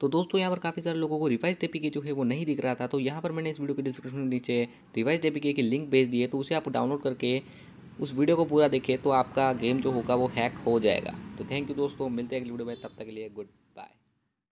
तो दोस्तों यहाँ पर काफ़ी सारे लोगों को रिवाइज के जो है वो नहीं दिख रहा था तो यहाँ पर मैंने इस वीडियो के डिस्क्रिप्शन में नीचे रिवाइज डेपी के लिंक भेज दिए तो उसे आप डाउनलोड करके उस वीडियो को पूरा देखें तो आपका गेम जो होगा वो हैक हो जाएगा तो थैंक यू दोस्तों मिलते हैं अगली वीडियो में तब तक के लिए गुड बाय